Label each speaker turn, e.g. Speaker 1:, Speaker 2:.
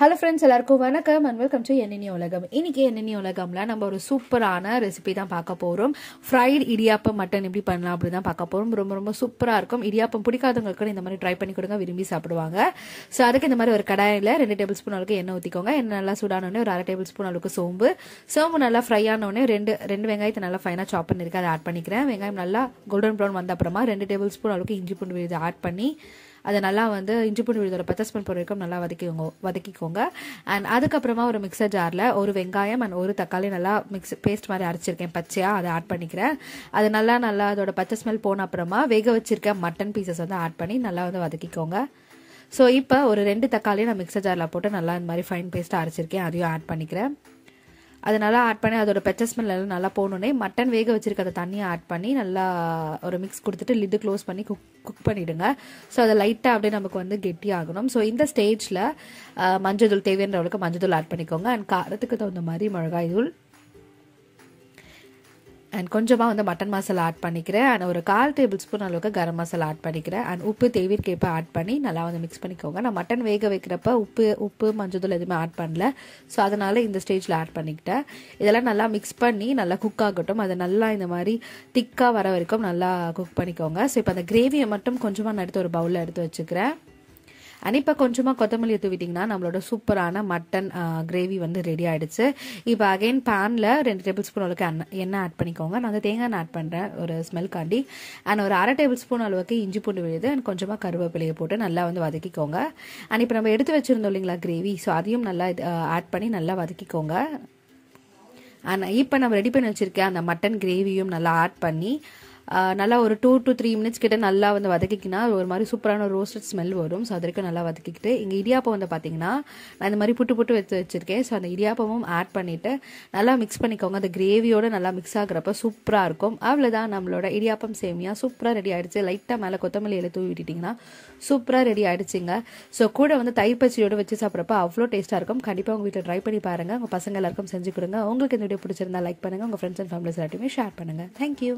Speaker 1: hello friends எல்லாருக்கும் வணக்கம் and welcome to என்னென்னி உலகம் இன்றைக்கி என்னென்னி e உலகம்ல நம்ம ஒரு சூப்பரான ரெசிபி தான் பார்க்க போகிறோம் ஃப்ரைட் இடியாப்பம் மட்டன் எப்படி பண்ணலாம் அப்படி தான் பார்க்க போகிறோம் ரொம்ப ரொம்ப சூப்பராக இருக்கும் இடியாப்பம் பிடிக்காதவங்களுக்கு இந்த மாதிரி ட்ரை பண்ணி கொடுங்க விரும்பி சாப்பிடுவாங்க ஸோ அதுக்கு இந்த மாதிரி ஒரு கடாயில் ரெண்டு டேபிள் ஸ்பூன் அளவுக்கு எண்ணெய் ஊற்றிக்கோங்க எண்ணெய் நல்லா சூடானோடனே ஒரு அரை டேபிள் ஸ்பூன் அளவுக்கு சோம்பு சோம்பு நல்லா ஃப்ரை ஆனோடனே ரெண்டு ரெண்டு வெங்காயத்தை நல்லா ஃபைனாக சாப் பண்ணியிருக்கேன் அதை ஆட் பண்ணிக்கிறேன் வெங்காயம் நல்லா கோல்டன் ப்ரௌன் வந்த அப்புறமா ரெண்டு டேபிள் ஸ்பூன் அளவுக்கு இஞ்சி பூண்டு ஆட் பண்ணி அதை நல்லா வந்து இஞ்சி பூண்டு விழுதோட பச்சை ஸ்மெல் போகிற வரைக்கும் நல்லா வதக்கிக்கோங்க வதக்கிக்கோங்க அண்ட் அதுக்கப்புறமா ஒரு மிக்சர் ஜாரில் ஒரு வெங்காயம் அண்ட் ஒரு தக்காளி நல்லா மிக்ஸ் பேஸ்ட் மாதிரி அரைச்சிருக்கேன் பச்சையாக அதை ஆட் பண்ணிக்கிறேன் அது நல்லா நல்லா அதோட பச்சை ஸ்மெல் போன அப்புறமா வேக வச்சிருக்க மட்டன் பீசஸ் வந்து ஆட் பண்ணி நல்லா வந்து வதக்கிக்கோங்க ஸோ இப்போ ஒரு ரெண்டு தக்காளியை நான் மிக்சர் ஜாரில் போட்டு நல்லா இந்த மாதிரி ஃபைன் பேஸ்ட்டாக அரைச்சிருக்கேன் அதையும் ஆட் பண்ணிக்கிறேன் அதை நல்லா ஆட் பண்ணி அதோட பெச்ச ஸ்மெல் எல்லாம் நல்லா போகணுன்னே மட்டன் வேக வச்சுருக்க தண்ணியை ஆட் பண்ணி நல்லா ஒரு மிக்ஸ் கொடுத்துட்டு லிட்டு க்ளோஸ் பண்ணி குக் குக் பண்ணிவிடுங்க ஸோ அதை லைட்டாக அப்படியே நமக்கு வந்து கெட்டி ஆகணும் ஸோ இந்த ஸ்டேஜில் மஞ்சள் தூள் தேவையான அளவுக்கு மஞ்சள் தூள் ஆட் பண்ணிக்கோங்க அண்ட் காரத்துக்கு தகுந்த மாதிரி மிளகாய் தூள் அண்ட் கொஞ்சமாக வந்து மட்டன் மசாலா ஆட் பண்ணிக்கிறேன் அண்ட் ஒரு கால் டேபிள் ஸ்பூன் அளவுக்கு கரம் மசாலா ஆட் பண்ணிக்கிறேன் அண்ட் உப்பு தேவிற்கேற்ப ஆட் பண்ணி நல்லா வந்து மிக்ஸ் பண்ணிக்கோங்க நான் மட்டன் வேக வைக்கிறப்ப உப்பு உப்பு மஞ்சள் எதுவுமே ஆட் பண்ணல ஸோ அதனால் இந்த ஸ்டேஜில் ஆட் பண்ணிக்கிட்டேன் இதெல்லாம் நல்லா மிக்ஸ் பண்ணி நல்லா குக் ஆகட்டும் அதை நல்லா இந்த மாதிரி திக்காக வர வரைக்கும் நல்லா குக் பண்ணிக்கோங்க ஸோ இப்போ அந்த கிரேவியை மட்டும் கொஞ்சமாக நான் எடுத்து ஒரு பவுலில் எடுத்து வச்சுக்கிறேன் அண்ட் இப்போ கொஞ்சமாக கொத்தமல்லியை தூவிட்டிங்கன்னா நம்மளோட சூப்பரான மட்டன் கிரேவி வந்து ரெடி ஆகிடுச்சு இப்போ அகைன் பேனில் ரெண்டு டேபிள் ஸ்பூன் அளவுக்கு எண்ணெய் ஆட் பண்ணிக்கோங்க நான் வந்து தேங்காய் ஆட் பண்ணுறேன் ஒரு ஸ்மெல் காண்டி அண்ட் ஒரு அரை டேபிள் ஸ்பூன் அளவுக்கு இஞ்சி பூண்டு விழுது அண்ட் கொஞ்சமாக கருவேப்பிலையை போட்டு நல்லா வந்து வதக்கிக்கோங்க அண்ட் இப்போ நம்ம எடுத்து வச்சுருந்தோம் இல்லைங்களா கிரேவி ஸோ அதையும் நல்லா ஆட் பண்ணி நல்லா வதக்கிக்கோங்க அண்ட் இப்போ நம்ம ரெடி பண்ணி வச்சுருக்கேன் அந்த மட்டன் கிரேவியும் நல்லா ஆட் பண்ணி நல்லா ஒரு டூ டு த்ரீ மினிட்ஸ் கிட்ட நல்லா வந்து வதக்கிக்கினா ஒரு மாதிரி சூப்பரான ரோஸ்டட் ஸ்மெல் வரும் ஸோ அது வரைக்கும் நல்லா வதக்கிக்கிட்டு இங்கே இடியாப்பம் வந்து பார்த்தீங்கன்னா நான் இந்த மாதிரி புட்டு புட்டு வச்சு வச்சுருக்கேன் ஸோ அந்த இடியாப்பமும் ஆட் பண்ணிவிட்டு நல்லா மிக்ஸ் பண்ணிக்கோங்க அந்த கிரேவியோடு நல்லா மிக்ஸ் ஆகுறப்ப சூப்பராக இருக்கும் அவ்வளோதான் நம்மளோட இடியாப்பம் சேமியா சூப்பராக ரெடி ஆகிடுச்சு லைட்டாக மேலே கொத்தமல்லி எழுத்து தூவி விட்டுட்டிங்கன்னா சூப்பராக ரெடி ஆகிடுச்சிங்க ஸோ கூட வந்து தயிர் வச்சு சாப்பிட்றப்ப அவ்வளோ டேஸ்ட்டாக இருக்கும் கண்டிப்பாக உங்கள் வீட்டில் ட்ரை பண்ணி பாருங்கள் உங்கள் பசங்க எல்லாருக்கும் செஞ்சு கொடுங்க உங்களுக்கு இந்த வீடியோ பிடிச்சிருந்தா லைக் பண்ணுங்கள் உங்கள் ஃப்ரெண்ட்ஸ் அண்ட் ஃபேமிலிஸ் எல்லாத்தையுமே ஷேர் பண்ணுங்கள் தேங்க்யூ